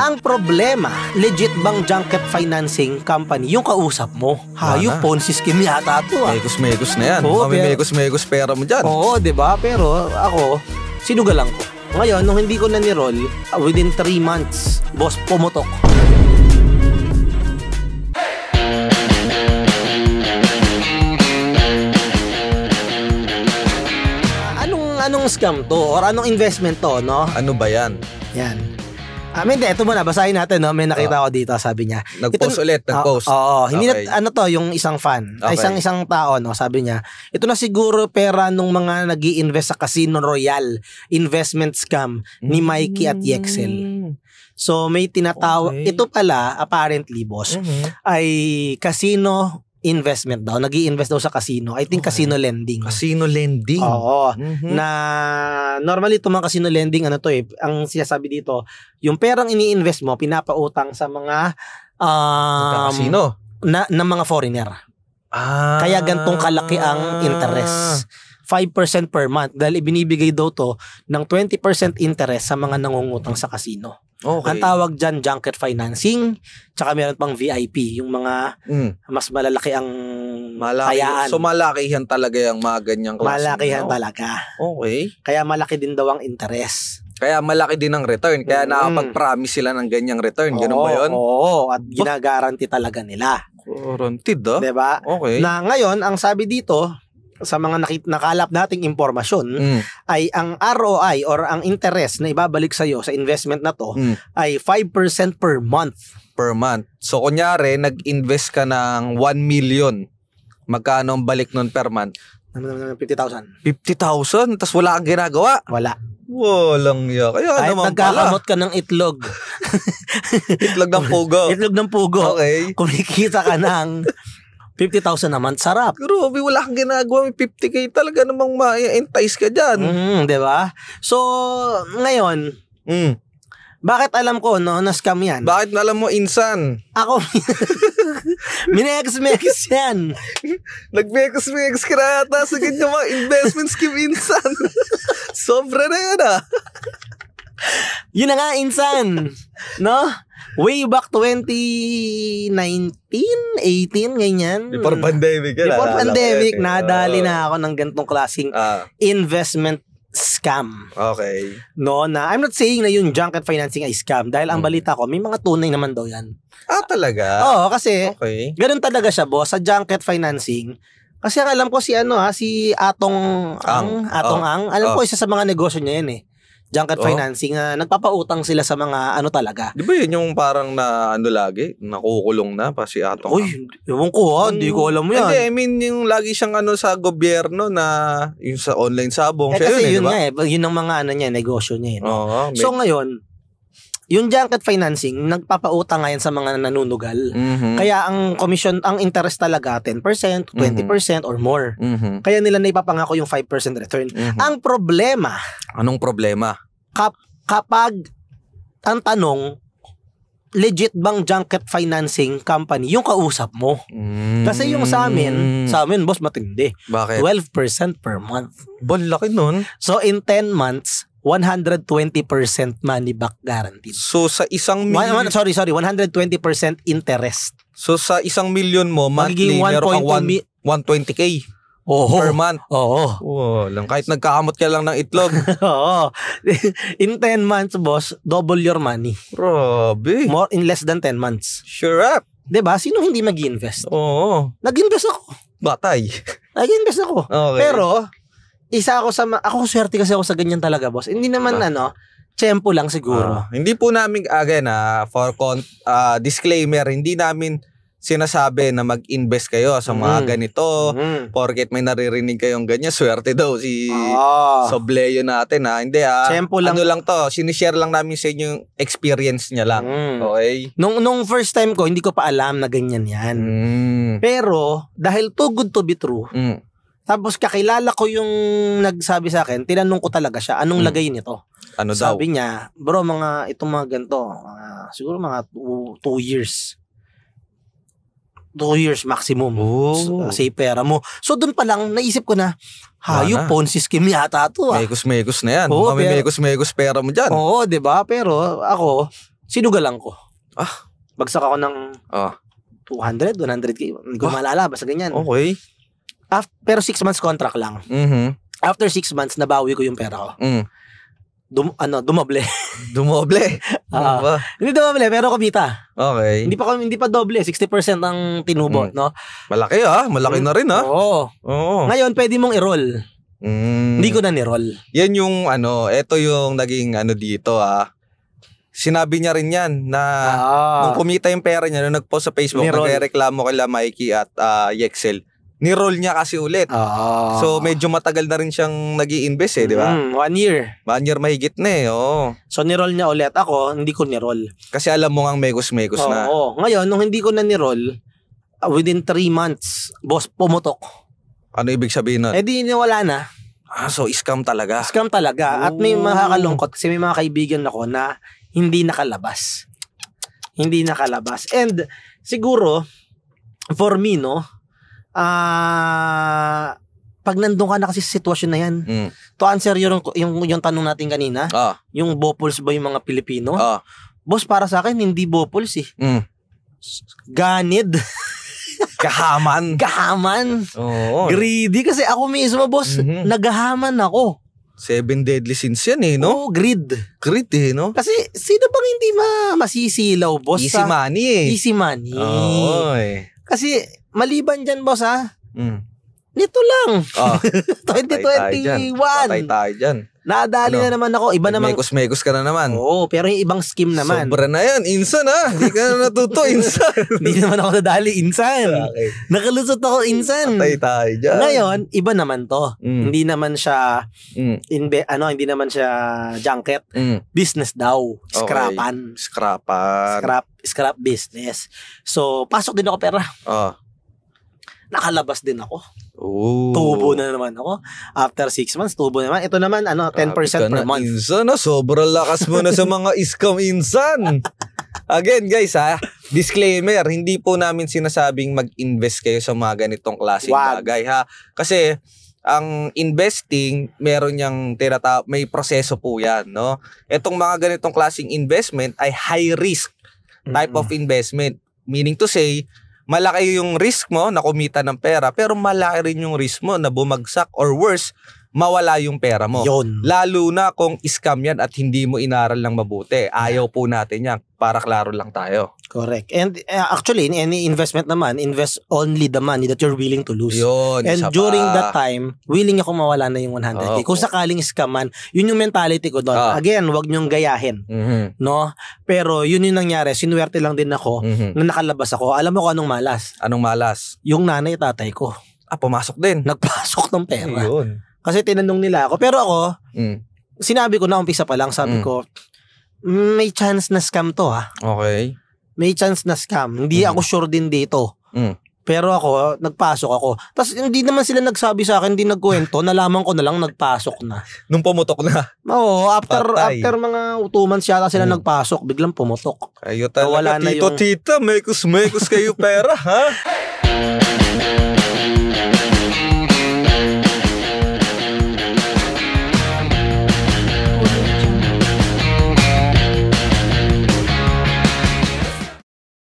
Ang problema, legit bang junket financing company yung kausap mo? Hayop Ponzi scheme yata to ah. Mekos-mekos na yan. Oo, Kami pero- mekos pera mo dyan. Oo, 'di ba? Pero ako, sinugalan ko. Ngayon, nung hindi ko na ni-roll, ah, within 3 months, boss pumutok. Anong anong scam to or anong investment to, no? Ano ba yan? Yan. Ah, I mean, ito muna, basahin natin, no? May nakita oh. Ah. ko dito, sabi niya. Nag-post ito, ulit, ah, nag-post. Oo, oh, oh, hindi okay. na, ano to, yung isang fan, okay. isang isang tao, no? Sabi niya, ito na siguro pera nung mga nag invest sa Casino Royale investment scam ni Mikey at Yexel. So, may tinatawag, okay. ito pala, apparently, boss, mm-hmm. ay Casino investment daw, nag invest daw sa casino. I think okay. casino lending. Casino lending. Oo. Mm-hmm. Na normally itong mga casino lending, ano to eh, ang sinasabi dito, yung perang ini-invest mo, pinapautang sa mga um, casino. Na, na mga foreigner. Ah. Kaya gantong kalaki ang interest. 5% per month dahil ibinibigay daw to ng 20% interest sa mga nangungutang sa casino. Okay. Ang tawag dyan, junket financing, tsaka meron pang VIP, yung mga mm. mas malalaki ang malaki. hayaan. So malakihan talaga yung mga ganyang klase. Malakihan no? talaga. Okay. Kaya malaki din daw ang interest. Kaya malaki din ang return. Kaya mm. nakapag-promise sila ng ganyang return. Ganun oo, ba yun? Oo, at ginagaranti talaga nila. Guaranteed ah. Diba? Okay. Na ngayon, ang sabi dito, sa mga nakit- nakalap nating impormasyon mm. ay ang ROI or ang interest na ibabalik sa iyo sa investment na to mm. ay 5% per month. Per month. So kunyari nag-invest ka ng 1 million, magkano ang balik nun per month? 50,000. Ano, 50,000? Ano, ano, Tapos wala kang ginagawa? Wala. Walang ya. Kaya Kahit naman pala. Kahit ka ng itlog. itlog ng pugo. itlog ng pugo. Okay. Kumikita ka ng 50,000 naman, sarap. Grabe, wala kang ginagawa. May 50K talaga namang ma-entice ka dyan. Mm, di ba? So, ngayon, mm. Bakit alam ko, no, na-scam yan? Bakit alam mo, insan? Ako, minex-mex yan. Nag-mex-mex ka na ata sa ganyan mga investment scheme insan. Sobra na yan ah. Yun na nga, insan. No? way back 2019, 18, ganyan. Before mm. pandemic. Yun, Before pandemic, eh. nadali uh, na ako ng ganitong klaseng uh, investment scam. Okay. No, na I'm not saying na yung junket financing ay scam dahil ang hmm. balita ko may mga tunay naman daw 'yan. Ah, talaga? Oo, kasi okay. ganun talaga siya, boss, sa junket financing. Kasi ang alam ko si ano ha, ah, si Atong Ang, ang Atong oh, Ang, alam oh. ko isa sa mga negosyo niya 'yan eh. Junket oh. financing na ah, nagpapautang sila sa mga ano talaga. Di ba yun yung parang na ano lagi, nakukulong na pa si Ato. Uy, ewan ko ha, ah, hindi ko alam yan. Hindi, I mean yung lagi siyang ano sa gobyerno na yung sa online sabong. Eh, kasi eh, yun, yun diba? nga eh, yun ang mga ano niya, negosyo niya. Eh, no? okay. so ngayon, yung junket financing, nagpapauta nga yan sa mga nanunugal. Mm-hmm. Kaya ang commission, ang interest talaga 10%, 20% mm-hmm. or more. Mm-hmm. Kaya nila naipapangako yung 5% return. Mm-hmm. Ang problema. Anong problema? Kap- kapag ang tanong, legit bang junket financing company yung kausap mo? Mm. Kasi yung sa amin, sa amin boss matindi. Bakit? 12% per month. Bon, laki nun. So in 10 months, 120% money back guarantee. So sa isang million... One, one, sorry, sorry. 120% interest. So sa isang million mo, monthly, meron kang 120k. Oho. Per month. Oo. Oh, lang kahit nagkaamot ka lang ng itlog. Oo. in 10 months, boss, double your money. Grabe. More in less than 10 months. Sure up. 'Di ba? Sino hindi mag-invest? Oo. Nag-invest ako. Batay. Nag-invest ako. Okay. Pero isa ako sa, ma- ako swerte kasi ako sa ganyan talaga, boss. Hindi naman diba? ano, tempo lang siguro. Uh, hindi po namin, again, uh, for con- uh, disclaimer, hindi namin sinasabi na mag-invest kayo sa mga mm. ganito mm. porket may naririnig kayong ganyan swerte daw si oh. Sobleyo natin ha hindi ha Tempo lang. ano lang to sinishare lang namin sa inyo yung experience niya lang mm. okay nung, nung first time ko hindi ko pa alam na ganyan yan mm. pero dahil too good to be true mm tapos kakilala ko yung nagsabi sa akin, tinanong ko talaga siya, anong mm. lagay nito? Ano Sabi daw? niya, bro, mga itong mga ganito, uh, siguro mga two, two years. Two years maximum. Oh. Say pera mo. So doon pa lang, naisip ko na, hayop, Ponzi scheme yata to ah. Mekos-mekos na yan. Oo, Kami pero, mekos-mekos pera mo dyan. Oo, di ba? Pero ako, sinugalan ko. Ah. Bagsak ako ng oh. 200, 100k. Hindi ko oh. Ah. malalabas sa ganyan. Okay. After, pero six months contract lang. Mm-hmm. After six months, nabawi ko yung pera ko. Mm. Dum, ano, dumoble. dumoble? Oo. Ah. Ano uh, hindi dumoble, pero kumita. Okay. Hindi pa, hindi pa doble. 60% ang tinubo, mm. no? Malaki ah. Malaki mm. na rin ah. Oo. Oo. Ngayon, pwede mong i-roll. Mm. Hindi ko na ni-roll. Yan yung ano, eto yung naging ano dito ah sinabi niya rin yan na ah. nung kumita yung pera niya, nung nag-post sa Facebook, nagre-reklamo Mikey at uh, Yexel, ni-roll niya kasi ulit. Oh. So medyo matagal na rin siyang nag invest eh, di ba? Mm, one year. One year mahigit na eh, oo. So ni-roll niya ulit. Ako, hindi ko ni-roll. Kasi alam mo ngang megos-megos oh, na. Oo, ngayon, nung hindi ko na ni-roll, uh, within three months, boss, pumutok. Ano ibig sabihin nun? Eh di, wala na. Ah, so scam talaga. Scam talaga. Oh. At may makakalungkot kasi may mga kaibigan ako na hindi nakalabas. Hindi nakalabas. And siguro, for me, no, ah, uh, pag nandun ka na kasi sa sitwasyon na yan, mm. to answer yung, yung, yung tanong natin kanina, ah. yung bopuls ba yung mga Pilipino? Ah. Boss, para sa akin, hindi bopuls eh. Mm. Ganid. Kahaman. Kahaman. Oo. Greedy kasi ako mismo, boss, mm-hmm. naghahaman ako. Seven deadly sins yan eh, no? Oo, greed. Greed eh, no? Kasi sino bang hindi ma masisilaw, boss? Easy money eh. Easy money. Oo eh. Kasi maliban dyan, boss, ha? Mm. Nito lang. Oh, ah. 2021. Patay tayo dyan. Nadali ano? na naman ako. Iba naman. Mekos-mekos ka na naman. Oo, pero yung ibang scheme naman. Sobra na yan. Insan ha. Hindi ka na natuto. Insan. Hindi naman ako nadali. Insan. Okay. Nakalusot ako. Insan. Patay tayo dyan. Ngayon, iba naman to. Mm. Hindi naman siya, mm. inbe, ano, hindi naman siya junket. Mm. Business daw. Scrapan. Okay. Scrapan. Scrap, scrap business. So, pasok din ako pera. Oo. Oh. Ah nakalabas din ako. Oh. Tubo na naman ako. After 6 months, tubo na naman. Ito naman, ano, 10% per na month. Insan, na, ah. sobrang lakas mo na sa mga scam insan. Again, guys, ha? Ah. Disclaimer, hindi po namin sinasabing mag-invest kayo sa mga ganitong klase Wag. bagay, ha? Kasi, ang investing, meron niyang tinata- may proseso po yan, no? Etong mga ganitong klaseng investment ay high risk type mm-hmm. of investment. Meaning to say, malaki yung risk mo na kumita ng pera pero malaki rin yung risk mo na bumagsak or worse mawala yung pera mo. Yun. Lalo na kung scam yan at hindi mo inaral ng mabuti. Ayaw po natin yan para klaro lang tayo. Correct. And uh, actually, in any investment naman, invest only the money that you're willing to lose. Yun, And during pa. that time, willing ako mawala na yung 100K. Oh, Kung sakaling scam man, yun yung mentality ko doon. Oh. Again, wag niyong gayahin. Mm-hmm. No? Pero yun yung nangyari. Sinuwerte lang din ako mm-hmm. na nakalabas ako. Alam mo ko anong malas? Anong malas? Yung nanay tatay ko. Ah, pumasok din. Nagpasok ng pera. Yun. Kasi tinanong nila ako. Pero ako, mm. sinabi ko na umpisa pa lang, sabi mm. ko, may chance na scam to ha. Okay. May chance na scam. Hindi mm. ako sure din dito. Mm. Pero ako, nagpasok ako. Tapos hindi naman sila nagsabi sa akin, hindi nagkwento. Nalaman ko na lang nagpasok na. Nung pumutok na? Oo, after, Patay. after mga utuman siya yata sila hmm. nagpasok, biglang pumutok. Ayun talaga, wala tito, na yung... tita, mekos, mekos kayo pera, ha?